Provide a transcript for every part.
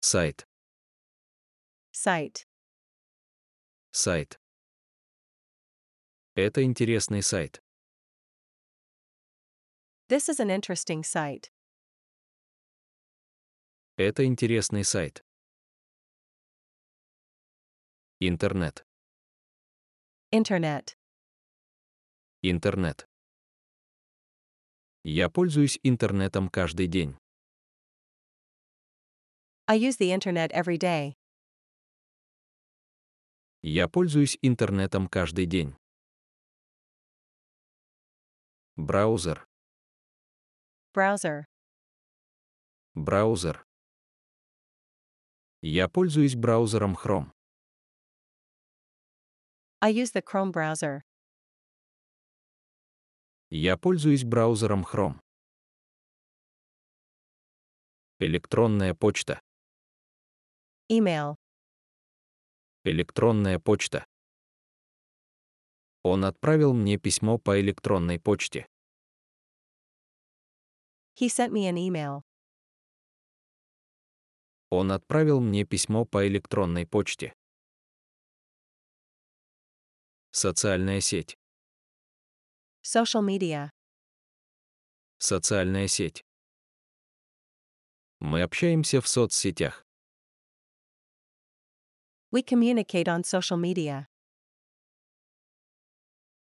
Сайт. Сайт. Сайт. Это интересный сайт. This is an interesting site. Это интересный сайт. Интернет. Интернет. Интернет. Я пользуюсь интернетом каждый день. I use the internet every day. Я пользуюсь интернетом каждый день. Браузер. Браузер. Браузер. Я пользуюсь браузером Chrome. I use the Chrome browser. Я пользуюсь браузером Chrome. Электронная почта. Email. Электронная почта. Он отправил мне письмо по электронной почте. He sent me an email. Он отправил мне письмо по электронной почте. Социальная сеть. Social media. Социальная сеть. Мы общаемся в соцсетях. We communicate on social media.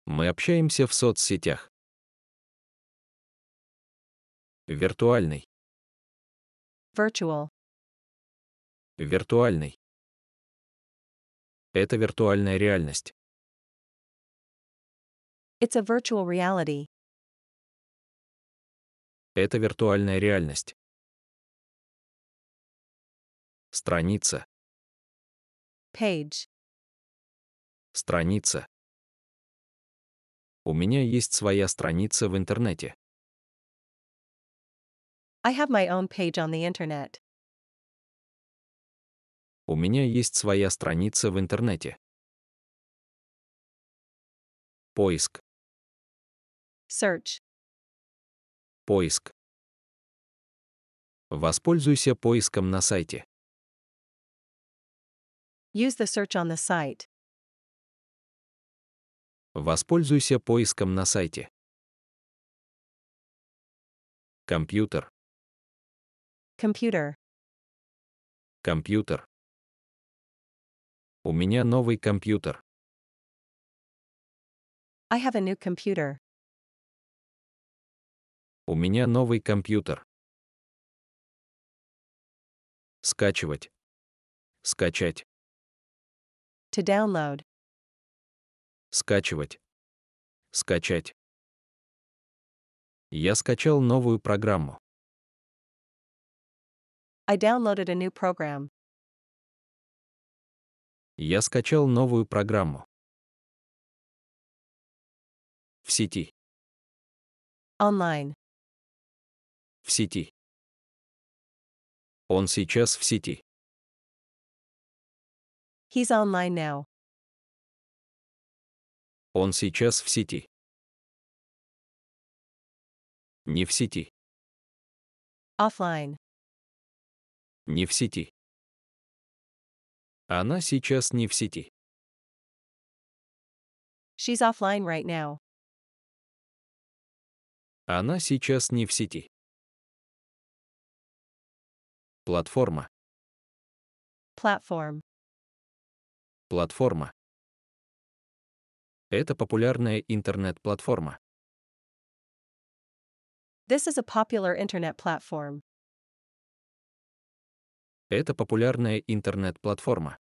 Мы общаемся в соцсетях. Виртуальный. Virtual. Виртуальный. Это виртуальная реальность. It's a virtual reality. Это виртуальная реальность. Страница. Page. Страница. У меня есть своя страница в интернете. I have my own page on the internet. У меня есть своя страница в интернете. Поиск. Search. Поиск. Воспользуйся поиском на сайте. Use the search on the site. Воспользуйся поиском на сайте. Компьютер. Computer. Компьютер. У меня новый компьютер. I have a new computer. У меня новый компьютер. Скачивать. Скачать. To download. Скачивать. Скачать. Я скачал новую программу. I downloaded a new program. Я скачал новую программу. В сети. Online. В сети. Он сейчас в сети. He's online now. Он сейчас в сети. Не в сети. Offline. Не в сети. Она сейчас не в сети. She's offline right now. Она сейчас не в сети. Платформа. Platform. Платформа. Это популярная интернет-платформа. This is a popular internet platform. Это популярная интернет-платформа.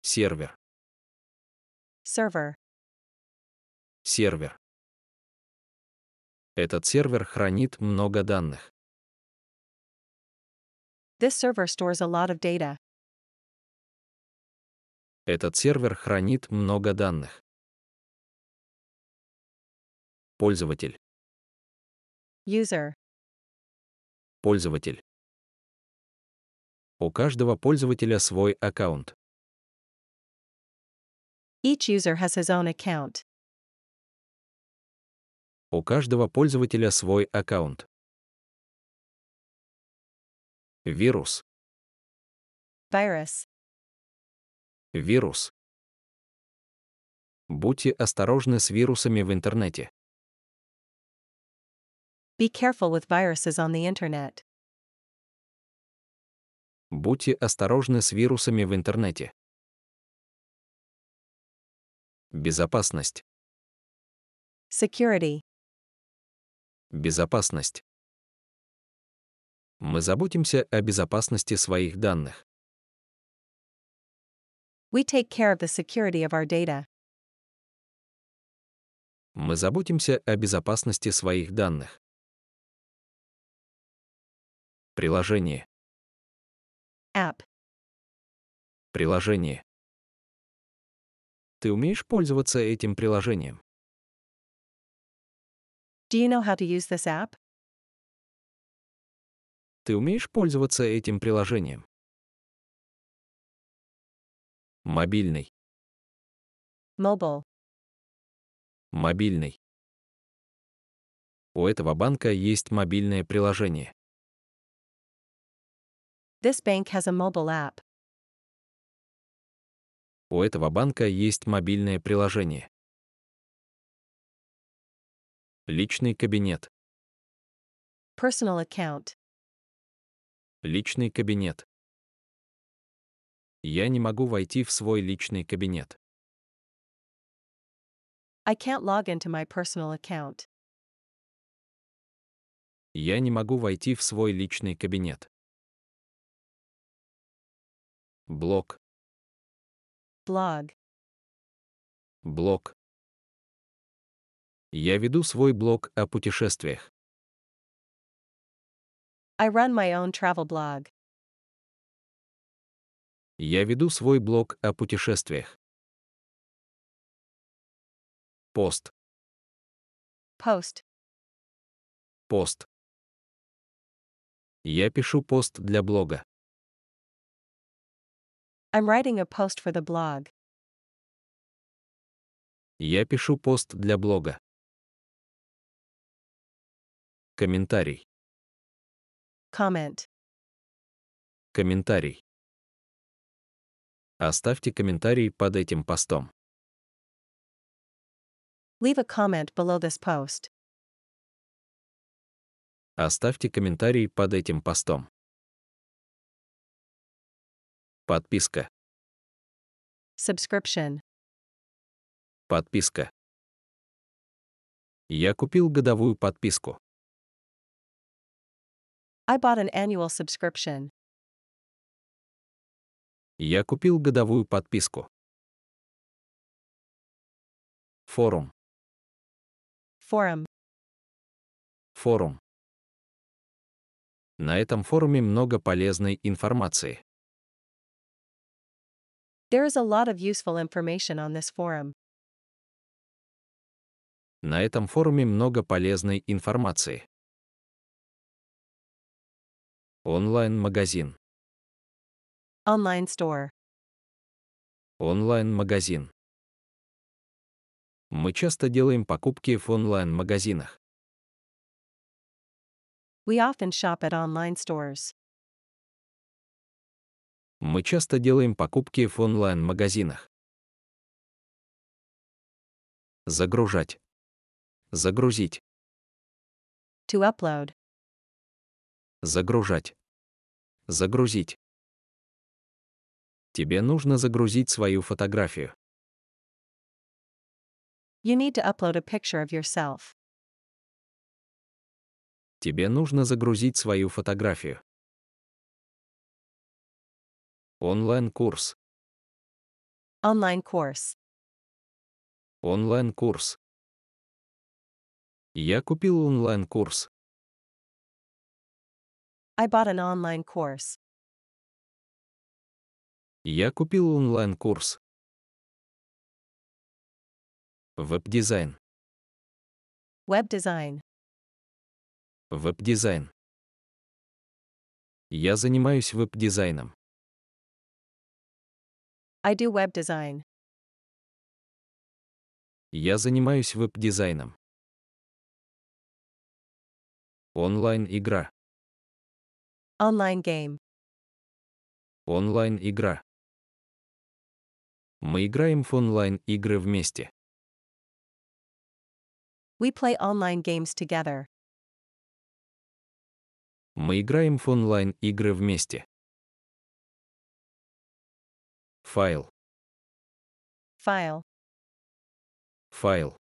Сервер. Server. Сервер. Этот сервер хранит много данных. This server stores a lot of data. Этот сервер хранит много данных. Пользователь. User. Пользователь. У каждого пользователя свой аккаунт. Each user has his own account. У каждого пользователя свой аккаунт. Вирус. Virus. Вирус. Будьте осторожны с вирусами в интернете. Be careful with viruses on the internet. Будьте осторожны с вирусами в интернете. Безопасность. Security. Безопасность. Мы заботимся о безопасности своих данных. We take care of the security of our data. Мы заботимся о безопасности своих данных. Приложение. App. Приложение. Ты умеешь пользоваться этим приложением? Do you know how to use this app? Ты умеешь пользоваться этим приложением? Мобильный. Mobile. Мобильный. У этого банка есть мобильное приложение. This bank has a mobile app. У этого банка есть мобильное приложение. Личный кабинет. Personal account. Личный кабинет. Я не могу войти в свой личный кабинет. I can't log into my personal account. Я не могу войти в свой личный кабинет. Блок. Блог. Блог. Я веду свой блог о путешествиях. I run my own travel blog я веду свой блог о путешествиях. Пост. Пост. Пост. Я пишу пост для блога. I'm writing a post for the blog. Я пишу пост для блога. Комментарий. Comment. Комментарий. Оставьте комментарий под этим постом. Leave a comment below this post. Оставьте комментарий под этим постом. Подписка. Subscription. Подписка. Я купил годовую подписку. I bought an annual subscription. Я купил годовую подписку. Форум. Форум. Форум. На этом форуме много полезной информации. There is a lot of useful information on this forum. На этом форуме много полезной информации. Онлайн-магазин. Online store. Онлайн-магазин. Мы часто делаем покупки в онлайн-магазинах. We often shop at online stores. Мы часто делаем покупки в онлайн-магазинах. Загружать. Загрузить. To upload. Загружать. Загрузить. Тебе нужно загрузить свою фотографию. You need to upload a picture of yourself. Тебе нужно загрузить свою фотографию. Онлайн-курс. Онлайн-курс. Онлайн-курс. Я купил онлайн-курс. I bought an online course. Я купил онлайн-курс. Веб-дизайн. Веб-дизайн. Веб-дизайн. Я занимаюсь веб-дизайном. I do web design. Я занимаюсь веб-дизайном. Онлайн-игра. Онлайн-гейм. Онлайн-игра. Мы играем в онлайн-игры вместе. We play online games together. Мы играем в онлайн-игры вместе. Файл. Файл. Файл.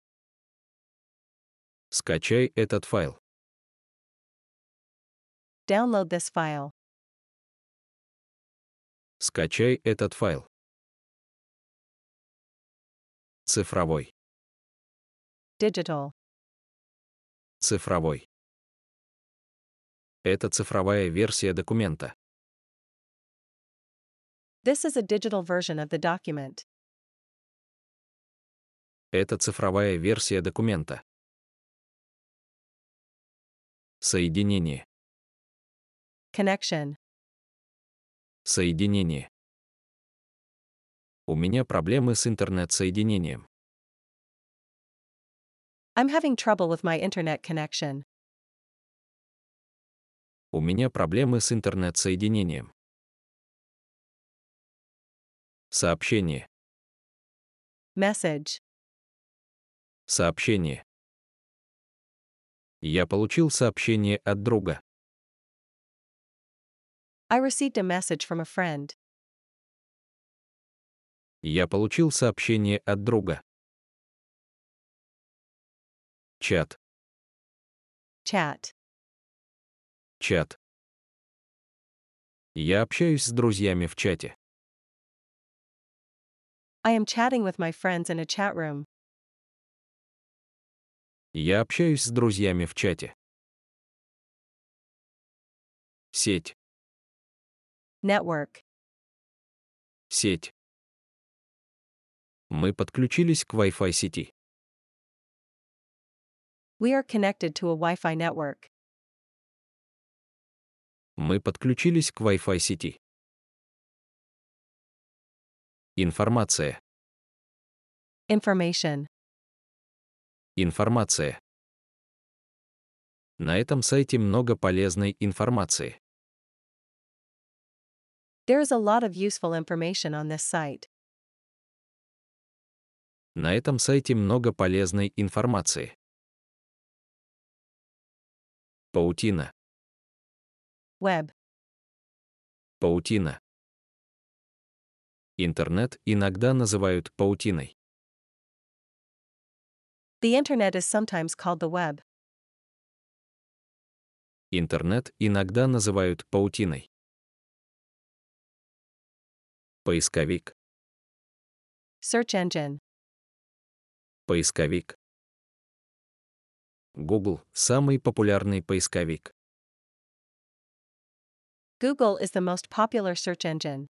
Скачай этот файл. Download this file. Скачай этот файл. Цифровой. Digital. Цифровой. Это цифровая версия документа. This is a digital version of the document. Это цифровая версия документа. Соединение. Connection. Соединение. У меня проблемы с интернет-соединением. I'm having trouble with my internet connection. У меня проблемы с интернет-соединением. Сообщение. Message. Сообщение. Я получил сообщение от друга. I received a message from a friend. Я получил сообщение от друга. Чат. Чат. Чат. Я общаюсь с друзьями в чате. I am chatting with my friends in a chat room. Я общаюсь с друзьями в чате. Сеть. Network. Сеть. Мы подключились к Wi-Fi сети. We are connected to a Wi-Fi network. Мы подключились к Wi-Fi сети. Информация. Information. Информация. На этом сайте много полезной информации. There is a lot of useful information on this site. На этом сайте много полезной информации. Паутина. Web. Паутина. Интернет иногда называют паутиной. The internet is sometimes called the web. Интернет иногда называют паутиной. Поисковик. Search engine. Поисковик. Google – самый популярный поисковик. Google is the most popular search engine.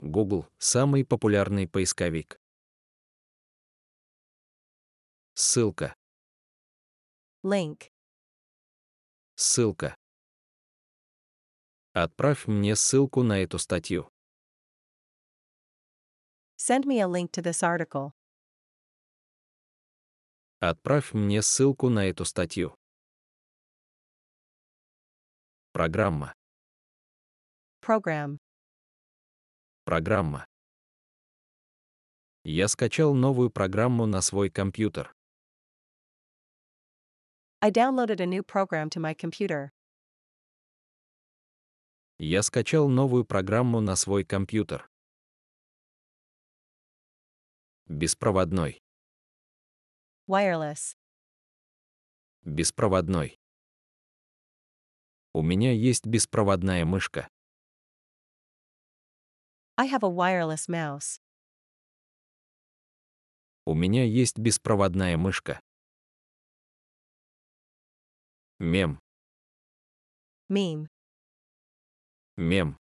Google – самый популярный поисковик. Ссылка. Link. Ссылка. Отправь мне ссылку на эту статью. Send me a link to this article. Отправь мне ссылку на эту статью. Программа. Program. Программа. Я скачал новую программу на свой компьютер. I downloaded a new program to my computer. Я скачал новую программу на свой компьютер. Беспроводной. Wireless. Беспроводной. У меня есть беспроводная мышка. I have a wireless mouse. У меня есть беспроводная мышка. Мем. Мем. Мем.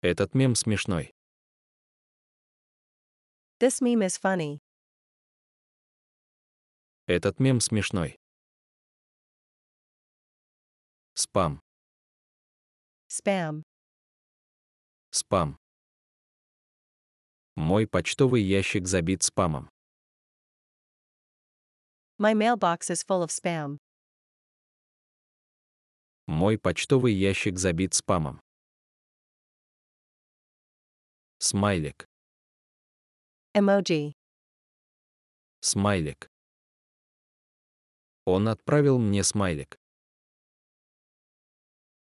Этот мем смешной. This meme is funny. Этот мем смешной. Спам. Спам. Спам. Мой почтовый ящик забит спамом. My mailbox is full of spam. Мой почтовый ящик забит спамом. Смайлик. Эмоджи. Смайлик. Он отправил мне смайлик.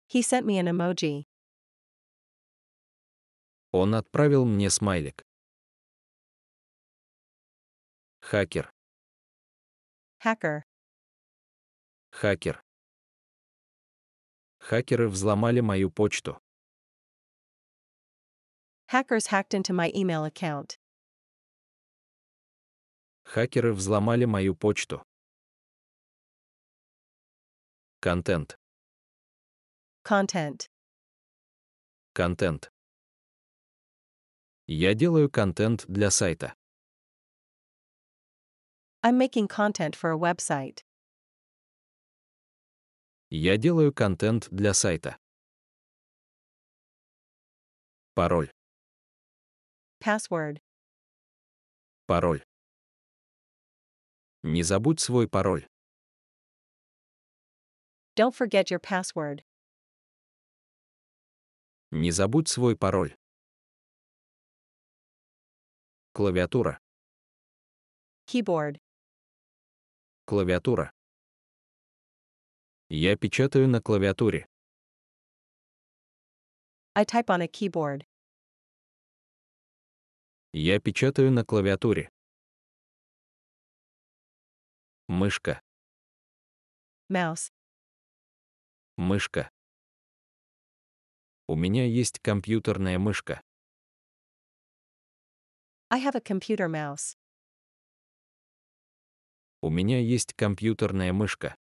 He sent me an emoji. Он отправил мне смайлик. Хакер. Hacker. Хакер. Хакеры взломали мою почту. Hackers hacked into my email account. Хакеры взломали мою почту. Контент. Контент. Контент. Я делаю контент для сайта. I'm making content for a website. Я делаю контент для сайта. Пароль. Password. Пароль. Не забудь свой пароль. Don't forget your password. Не забудь свой пароль. Клавиатура. Keyboard. Клавиатура. Я печатаю на клавиатуре. I type on a keyboard. Я печатаю на клавиатуре. Мышка. Mouse. Мышка. У меня есть компьютерная мышка. I have a computer mouse. У меня есть компьютерная мышка.